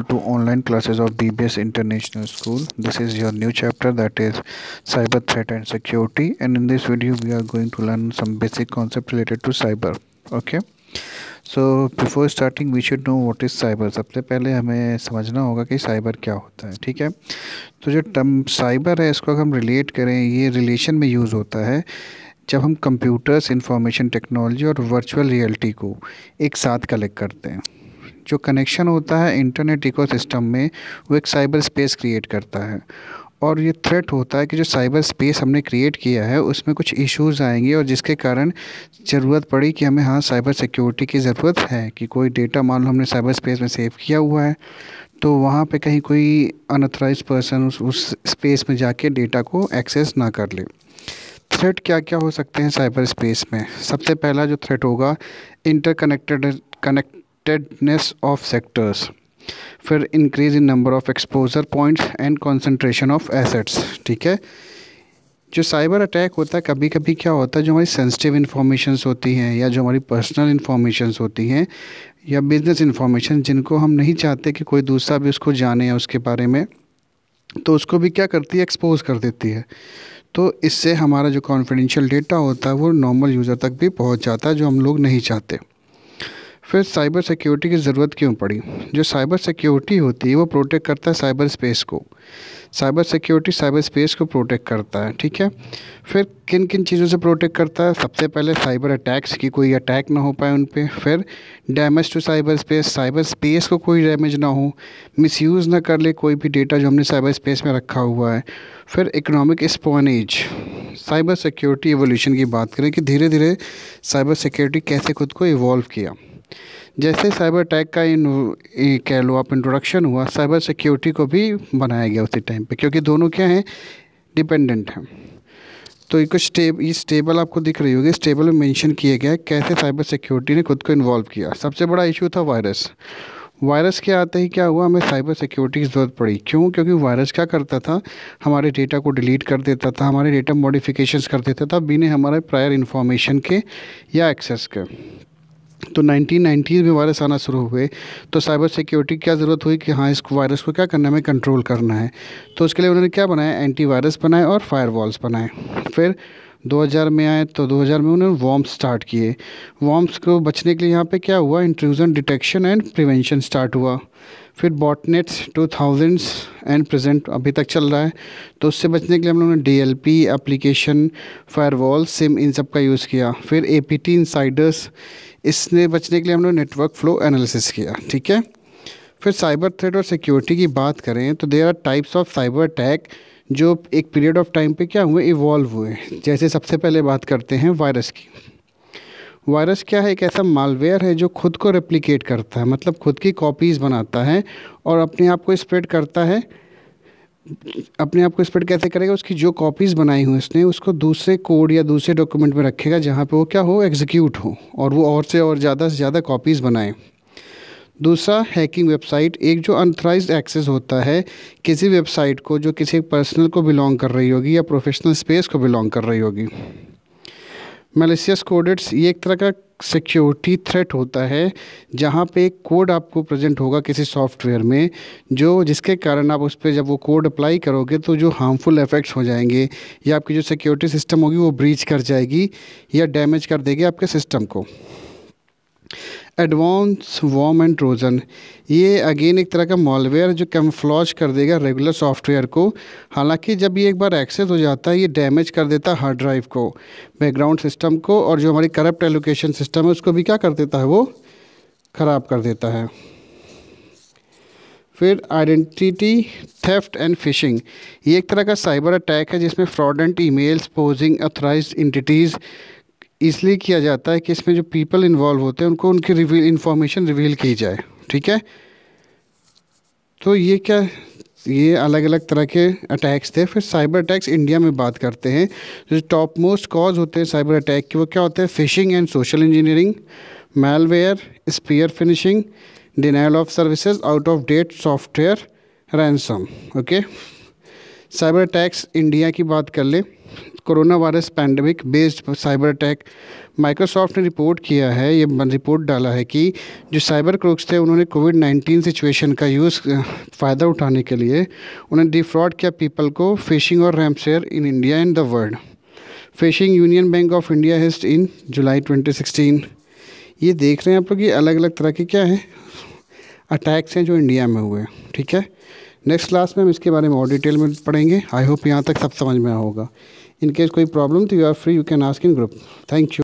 all to online classes of BBS International School. This is your new chapter that is cyber threat and security and in this video we are going to learn some basic concepts related to cyber. Okay. So before starting, we should know what is cyber. सबसे पहले हमें समझना होगा कि cyber क्या होता है ठीक है तो जो term cyber है इसको अगर हम relate करें ये relation में use होता है जब हम कंप्यूटर्स इंफॉर्मेशन टेक्नोलॉजी और वर्चुअल रियलिटी को एक साथ कलेक्ट करते हैं जो कनेक्शन होता है इंटरनेट इको में वो एक साइबर स्पेस क्रिएट करता है और ये थ्रेट होता है कि जो साइबर स्पेस हमने क्रिएट किया है उसमें कुछ इश्यूज आएंगे और जिसके कारण ज़रूरत पड़ी कि हमें हाँ साइबर सिक्योरिटी की ज़रूरत है कि कोई डेटा मान लो हमने साइबर स्पेस में सेव किया हुआ है तो वहाँ पे कहीं कोई अनऑथराइज पर्सन उस उस स्पेस में जाके डेटा को एक्सेस ना कर ले थ्रेट क्या क्या हो सकते हैं साइबर स्पेस में सबसे पहला जो थ्रेट होगा interconnected connect connectedness of sectors फिर increase in number of exposure points and concentration of assets ठीक है जो साइबर अटैक होता है कभी कभी क्या होता है जो हमारी सेंसिटिव इन्फॉर्मेशंस होती हैं या जो हमारी पर्सनल इन्फॉर्मेशंस होती हैं या बिज़नेस इन्फॉर्मेशन जिनको हम नहीं चाहते कि कोई दूसरा भी उसको जाने या उसके बारे में तो उसको भी क्या करती है एक्सपोज कर देती है तो इससे हमारा जो कॉन्फिडेंशियल डेटा होता है वो नॉर्मल यूज़र तक भी पहुंच जाता है जो हम लोग नहीं चाहते फिर साइबर सिक्योरिटी की ज़रूरत क्यों पड़ी जो साइबर सिक्योरिटी होती है वो प्रोटेक्ट करता है साइबर स्पेस को साइबर सिक्योरिटी साइबर स्पेस को प्रोटेक्ट करता है ठीक है फिर किन किन चीज़ों से प्रोटेक्ट करता है सबसे पहले साइबर अटैक्स की कोई अटैक ना हो पाए उन पर फिर damage to cyber space cyber space को कोई डैमेज ना हो मिसयूज़ ना कर ले कोई भी डेटा जो हमने साइबर स्पेस में रखा हुआ है फिर economic espionage cyber security evolution की बात करें कि धीरे धीरे साइबर सिक्योरिटी कैसे खुद को इवॉल्व किया जैसे साइबर अटैक का इन कह लो आप इंट्रोडक्शन हुआ साइबर सिक्योरिटी को भी बनाया गया उसी टाइम पे क्योंकि दोनों क्या हैं डिपेंडेंट हैं तो ये कुछ स्टेब ये स्टेबल आपको दिख रही होगी स्टेबल में मेंशन किया गया कैसे साइबर सिक्योरिटी ने खुद को इन्वॉल्व किया सबसे बड़ा इशू था वायरस वायरस के आते ही क्या हुआ हमें साइबर सिक्योरिटी की ज़रूरत पड़ी क्यों क्योंकि वायरस क्या करता था हमारे डेटा को डिलीट कर देता था हमारे डेटा मॉडिफिकेशंस कर देता था बिना हमारे प्रायर इन्फॉर्मेशन के या एक्सेस के तो नाइनटीन नाइन्टीज में वायरस आना शुरू हुए तो साइबर सिक्योरिटी क्या ज़रूरत हुई कि हाँ इस वायरस को क्या करना है कंट्रोल करना है तो उसके लिए उन्होंने क्या बनाया एंटी वायरस बनाए और फायर बनाए फिर 2000 में आए तो 2000 में उन्होंने वॉम्स स्टार्ट किए वॉम्स को बचने के लिए यहाँ पे क्या हुआ intrusion detection and prevention start हुआ फिर botnets two thousands and present अभी तक चल रहा है तो उससे बचने के लिए हम लोगों ने D L P application firewall SIEM इन सब का यूज़ किया फिर ए पी टी इंसाइडर्स इसने बचने के लिए हम लोग नेटवर्क फ्लो एनालिसिस किया ठीक है फिर साइबर थ्रेट और सिक्योरिटी की बात करें तो there are types of cyber attack जो एक पीरियड ऑफ टाइम पे क्या हुए इवॉल्व हुए जैसे सबसे पहले बात करते हैं वायरस की वायरस क्या है एक ऐसा मालवेयर है जो खुद को रेप्लिकेट करता है मतलब खुद की कॉपीज़ बनाता है और अपने आप को स्प्रेड करता है अपने आप को स्प्रेड कैसे करेगा उसकी जो कॉपीज़ बनाई हुई उसने उसको दूसरे कोड या दूसरे डॉक्यूमेंट में रखेगा जहाँ पे वो क्या हो एग्जीक्यूट हो और वो और से और ज़्यादा से ज़्यादा कॉपीज़ बनाएँ दूसरा हैकिंग वेबसाइट एक जो अनथराइज एक्सेस होता है किसी वेबसाइट को जो किसी पर्सनल को बिलोंग कर रही होगी या प्रोफेशनल स्पेस को बिलोंग कर रही होगी मलेशियस कोडेट्स ये एक तरह का सिक्योरिटी थ्रेट होता है जहाँ पे एक कोड आपको प्रेजेंट होगा किसी सॉफ्टवेयर में जो जिसके कारण आप उस पर जब वो कोड अप्लाई करोगे तो जो हार्मफुल इफ़ेक्ट्स हो जाएंगे या आपकी जो सिक्योरिटी सिस्टम होगी वो ब्रीच कर जाएगी या डैमेज कर देगी आपके सिस्टम को एडवांस वॉम एंड ट्रोजन ये अगेन एक तरह का मॉलवेयर जो कैमफ्लॉज कर देगा रेगुलर सॉफ्टवेयर को हालांकि जब ये एक बार एक्सेस हो जाता है ये डैमेज कर देता है हार्ड ड्राइव को बैकग्राउंड सिस्टम को और जो हमारी करप्ट एलोकेशन सिस्टम है उसको भी क्या कर देता है वो ख़राब कर देता है फिर आइडेंटिटी थेफ्ट एंड फिशिंग ये एक तरह का साइबर अटैक है जिसमें fraudulent emails posing authorised entities इसलिए किया जाता है कि इसमें जो पीपल इन्वॉल्व होते हैं उनको उनकी रिवील इन्फॉर्मेशन रिवील की जाए ठीक है तो ये क्या ये अलग अलग तरह के अटैक्स थे फिर साइबर अटैक्स इंडिया में बात करते हैं जो टॉप मोस्ट कॉज होते हैं साइबर अटैक के वो क्या होते हैं phishing and social engineering malware spear phishing denial of services out of date software ransom okay cyber attacks India की बात कर ले corona virus pandemic based cyber attack Microsoft ने रिपोर्ट किया है ये रिपोर्ट डाला है कि जो साइबर क्रोक्स थे उन्होंने कोविड 19 सिचुएशन का यूज़ फ़ायदा उठाने के लिए उन्हें डिफ्रॉड किया पीपल को फिशिंग और ransomware in India and the world phishing Union Bank of India heist in July twenty ये देख रहे हैं आप लोग ये अलग अलग तरह के क्या हैं अटैक्स हैं जो इंडिया में हुए ठीक है नेक्स्ट क्लास में हम इसके बारे में और डिटेल में पढ़ेंगे आई होप यहाँ तक सब समझ में होगा इन केस कोई प्रॉब्लम तो you are free you can ask in group thank you